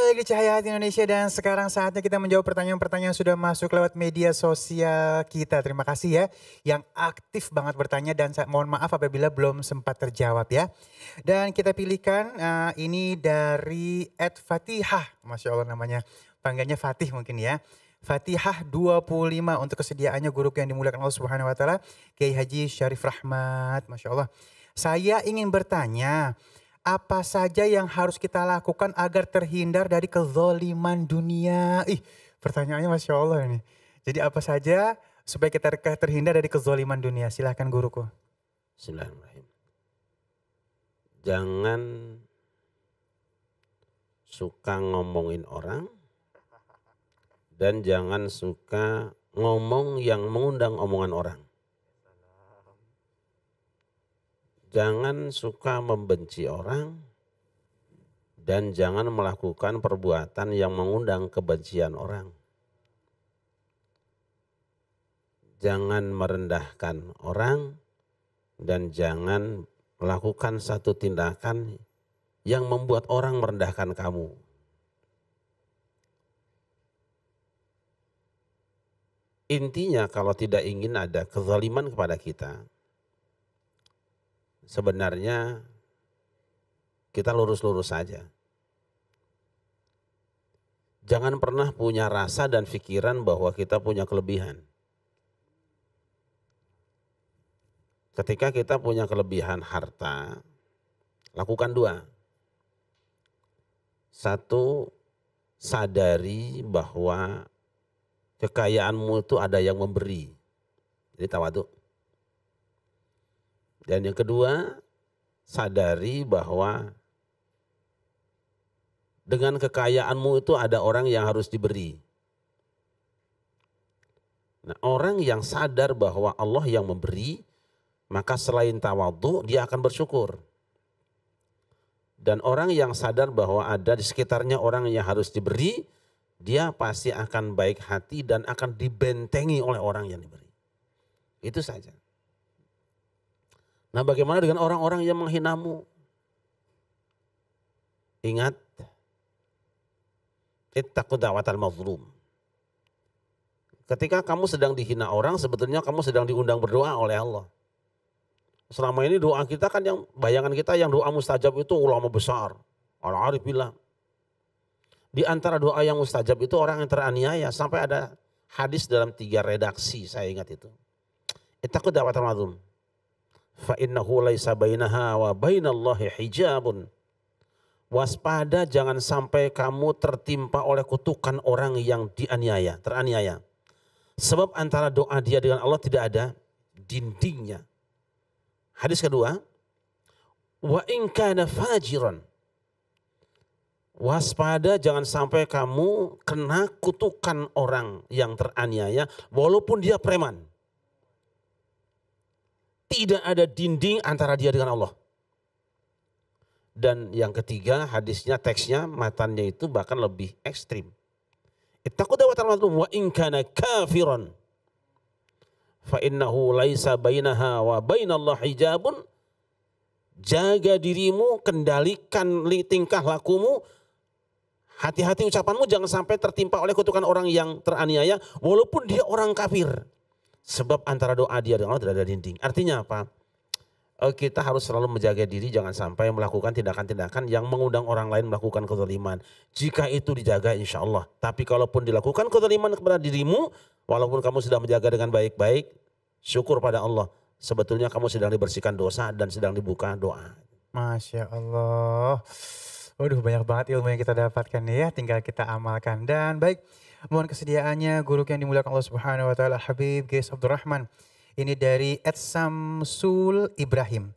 kembali di Cahaya Hati Indonesia dan sekarang saatnya kita menjawab pertanyaan-pertanyaan sudah masuk lewat media sosial kita. Terima kasih ya yang aktif banget bertanya dan saya mohon maaf apabila belum sempat terjawab ya. Dan kita pilihkan uh, ini dari Ed Fatihah, Masya Allah namanya, panggilnya Fatih mungkin ya. Fatihah 25 untuk kesediaannya guru yang dimuliakan Allah Subhanahu wa taala, Kiai Haji Syarif Rahmat, Masya Allah. Saya ingin bertanya, apa saja yang harus kita lakukan agar terhindar dari kezoliman dunia? Ih, pertanyaannya Masya Allah ini. Jadi apa saja supaya kita terhindar dari kezoliman dunia? Silahkan guruku. Bismillahirrahmanirrahim. Jangan suka ngomongin orang dan jangan suka ngomong yang mengundang omongan orang. jangan suka membenci orang dan jangan melakukan perbuatan yang mengundang kebencian orang. Jangan merendahkan orang dan jangan melakukan satu tindakan yang membuat orang merendahkan kamu. Intinya kalau tidak ingin ada kezaliman kepada kita, sebenarnya kita lurus-lurus saja. Jangan pernah punya rasa dan pikiran bahwa kita punya kelebihan. Ketika kita punya kelebihan harta, lakukan dua. Satu, sadari bahwa kekayaanmu itu ada yang memberi. Jadi tawaduk dan yang kedua, sadari bahwa dengan kekayaanmu itu ada orang yang harus diberi. Nah, orang yang sadar bahwa Allah yang memberi, maka selain tawadhu dia akan bersyukur. Dan orang yang sadar bahwa ada di sekitarnya orang yang harus diberi, dia pasti akan baik hati dan akan dibentengi oleh orang yang diberi. Itu saja. Nah bagaimana dengan orang-orang yang menghinamu? Ingat, ittaqu da'watal mazlum. Ketika kamu sedang dihina orang, sebetulnya kamu sedang diundang berdoa oleh Allah. Selama ini doa kita kan yang bayangan kita yang doa mustajab itu ulama besar. Al-Arif bilang. Di antara doa yang mustajab itu orang yang teraniaya sampai ada hadis dalam tiga redaksi saya ingat itu. Ittaqu da'watal mazlum fa innahu laisa bainaha wa bainallahi hijabun. Waspada jangan sampai kamu tertimpa oleh kutukan orang yang dianiaya, teraniaya. Sebab antara doa dia dengan Allah tidak ada dindingnya. Hadis kedua, wa in kana fajiran. Waspada jangan sampai kamu kena kutukan orang yang teraniaya walaupun dia preman. Tidak ada dinding antara dia dengan Allah. Dan yang ketiga hadisnya, teksnya, matanya itu bahkan lebih ekstrim. wa in kafiran fa innahu laisa bainaha wa bainallah hijabun jaga dirimu kendalikan tingkah lakumu hati-hati ucapanmu jangan sampai tertimpa oleh kutukan orang yang teraniaya walaupun dia orang kafir Sebab antara doa dia dengan Allah tidak ada dinding. Artinya apa? Eh, kita harus selalu menjaga diri jangan sampai melakukan tindakan-tindakan yang mengundang orang lain melakukan kezaliman. Jika itu dijaga insya Allah. Tapi kalaupun dilakukan kezaliman kepada dirimu, walaupun kamu sudah menjaga dengan baik-baik, syukur pada Allah. Sebetulnya kamu sedang dibersihkan dosa dan sedang dibuka doa. Masya Allah. Waduh banyak banget ilmu yang kita dapatkan ya, tinggal kita amalkan. Dan baik, mohon kesediaannya guru yang dimuliakan Allah Subhanahu wa taala Habib Gais Abdurrahman. Ini dari Ed Samsul Ibrahim.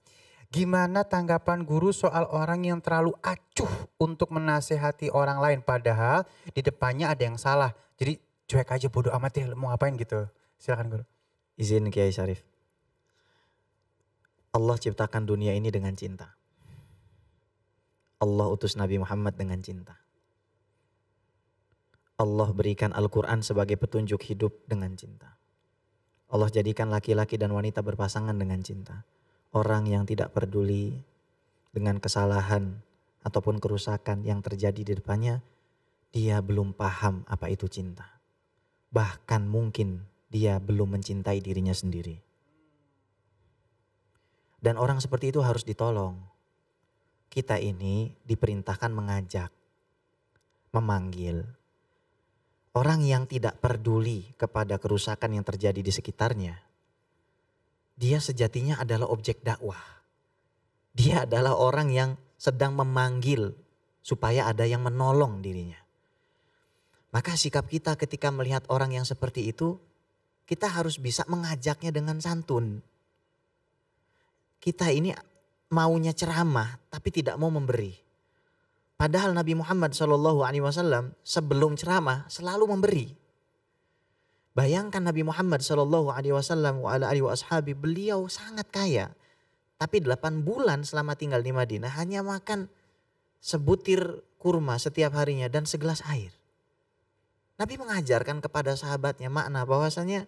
Gimana tanggapan guru soal orang yang terlalu acuh untuk menasehati orang lain padahal di depannya ada yang salah. Jadi cuek aja bodoh amat ya mau ngapain gitu. Silakan guru. Izin Kiai Syarif. Allah ciptakan dunia ini dengan cinta. Allah utus Nabi Muhammad dengan cinta. Allah berikan Al-Quran sebagai petunjuk hidup dengan cinta. Allah jadikan laki-laki dan wanita berpasangan dengan cinta. Orang yang tidak peduli dengan kesalahan ataupun kerusakan yang terjadi di depannya, dia belum paham apa itu cinta. Bahkan mungkin dia belum mencintai dirinya sendiri. Dan orang seperti itu harus ditolong kita ini diperintahkan mengajak, memanggil orang yang tidak peduli kepada kerusakan yang terjadi di sekitarnya. Dia sejatinya adalah objek dakwah. Dia adalah orang yang sedang memanggil supaya ada yang menolong dirinya. Maka sikap kita ketika melihat orang yang seperti itu, kita harus bisa mengajaknya dengan santun. Kita ini maunya ceramah tapi tidak mau memberi. Padahal Nabi Muhammad Shallallahu Alaihi Wasallam sebelum ceramah selalu memberi. Bayangkan Nabi Muhammad Shallallahu Alaihi Wasallam wa ala beliau sangat kaya. Tapi 8 bulan selama tinggal di Madinah hanya makan sebutir kurma setiap harinya dan segelas air. Nabi mengajarkan kepada sahabatnya makna bahwasanya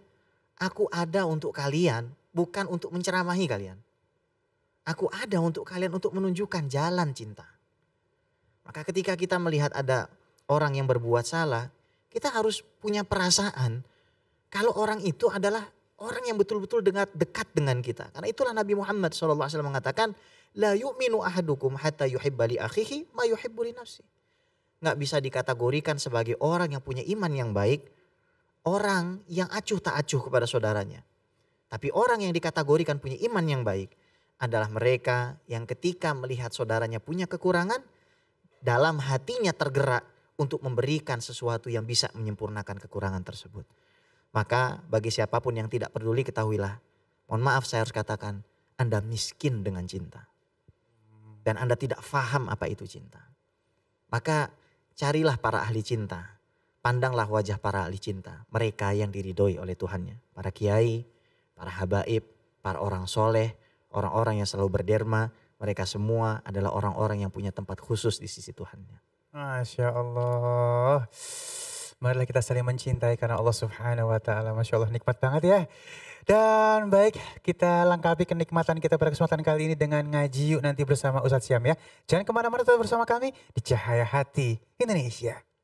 aku ada untuk kalian bukan untuk menceramahi kalian. Aku ada untuk kalian untuk menunjukkan jalan cinta. Maka ketika kita melihat ada orang yang berbuat salah, kita harus punya perasaan kalau orang itu adalah orang yang betul-betul dengan dekat dengan kita. Karena itulah Nabi Muhammad SAW mengatakan, La yu'minu ahadukum hatta yuhibbali akhihi ma yuhibbuli nafsi. Nggak bisa dikategorikan sebagai orang yang punya iman yang baik, orang yang acuh tak acuh kepada saudaranya. Tapi orang yang dikategorikan punya iman yang baik, adalah mereka yang ketika melihat saudaranya punya kekurangan, dalam hatinya tergerak untuk memberikan sesuatu yang bisa menyempurnakan kekurangan tersebut. Maka bagi siapapun yang tidak peduli ketahuilah, mohon maaf saya harus katakan, Anda miskin dengan cinta. Dan Anda tidak faham apa itu cinta. Maka carilah para ahli cinta, pandanglah wajah para ahli cinta, mereka yang diridhoi oleh Tuhannya, para kiai, para habaib, para orang soleh, Orang-orang yang selalu berderma, mereka semua adalah orang-orang yang punya tempat khusus di sisi Tuhannya. Masya Allah. Marilah kita saling mencintai karena Allah Subhanahu wa taala. Masya Allah nikmat banget ya. Dan baik kita lengkapi kenikmatan kita pada kesempatan kali ini dengan ngaji yuk nanti bersama Ustadz Syam ya. Jangan kemana-mana tetap bersama kami di Cahaya Hati Indonesia.